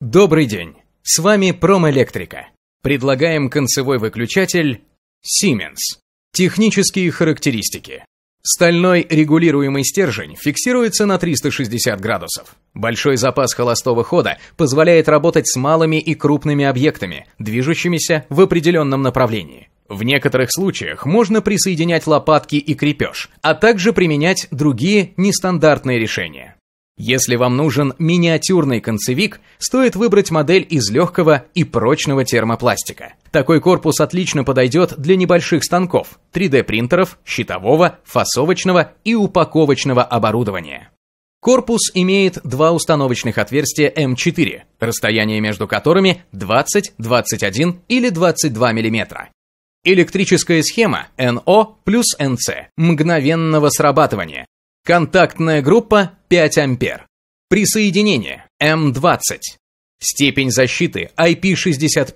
Добрый день! С вами Промэлектрика. Предлагаем концевой выключатель Siemens. Технические характеристики. Стальной регулируемый стержень фиксируется на 360 градусов. Большой запас холостого хода позволяет работать с малыми и крупными объектами, движущимися в определенном направлении. В некоторых случаях можно присоединять лопатки и крепеж, а также применять другие нестандартные решения. Если вам нужен миниатюрный концевик, стоит выбрать модель из легкого и прочного термопластика. Такой корпус отлично подойдет для небольших станков, 3D-принтеров, щитового, фасовочного и упаковочного оборудования. Корпус имеет два установочных отверстия М4, эм расстояние между которыми 20, 21 или 22 мм. Электрическая схема NO плюс NC мгновенного срабатывания, Контактная группа 5 ампер. Присоединение М20. Степень защиты IP65.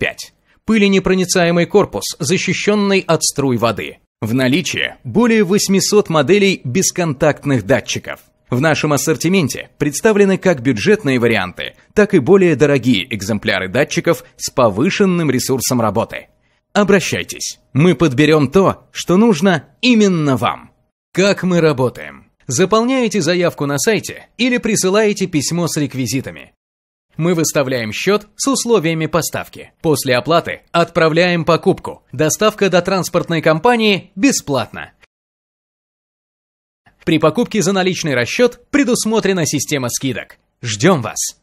Пыленепроницаемый корпус, защищенный от струй воды. В наличии более 800 моделей бесконтактных датчиков. В нашем ассортименте представлены как бюджетные варианты, так и более дорогие экземпляры датчиков с повышенным ресурсом работы. Обращайтесь, мы подберем то, что нужно именно вам. Как мы работаем? Заполняете заявку на сайте или присылаете письмо с реквизитами. Мы выставляем счет с условиями поставки. После оплаты отправляем покупку. Доставка до транспортной компании бесплатна. При покупке за наличный расчет предусмотрена система скидок. Ждем вас!